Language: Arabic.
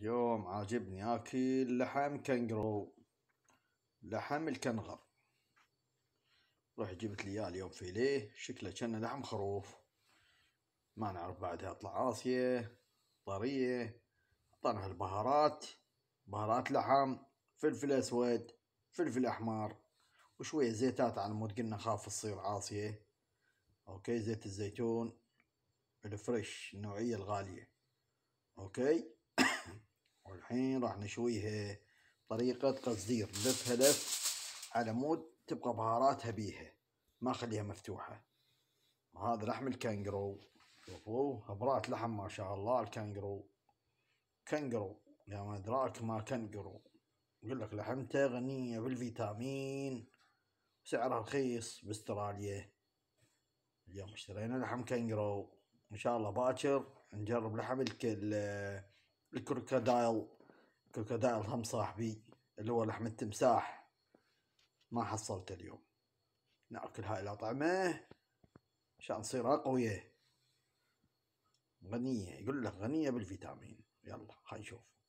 اليوم عاجبني اكل لحم كنغرو لحم الكنغر رحت جبت لي اياه اليوم فيليه شكله كأنه لحم خروف ما نعرف بعدها اطلع عاصية طرية عطانا البهارات بهارات لحم فلفل اسود فلفل احمر وشوية زيتات على مود قلنا خاف تصير عاصية اوكي زيت الزيتون الفريش النوعية الغالية اوكي الحين راح نشويها بطريقة قصدير لف لف على مود تبقى بهاراتها بيها ما خليها مفتوحة وهذا لحم الكانجرو شوفوا هبرات لحم ما شاء الله الكانجرو كانجرو يا ما ادراك ما كانجرو يقول لك لحمته غنية بالفيتامين سعرها رخيص باستراليا اليوم اشترينا لحم كانجرو ان شاء الله باكر نجرب لحم الكل الكروكودايل كركداء الهم صاحبي اللي هو لحم التمساح ما حصلته اليوم ناكل هاي الاطعمه عشان نصير اقوية غنيه يقول لك غنيه بالفيتامين يلا خلينا نشوف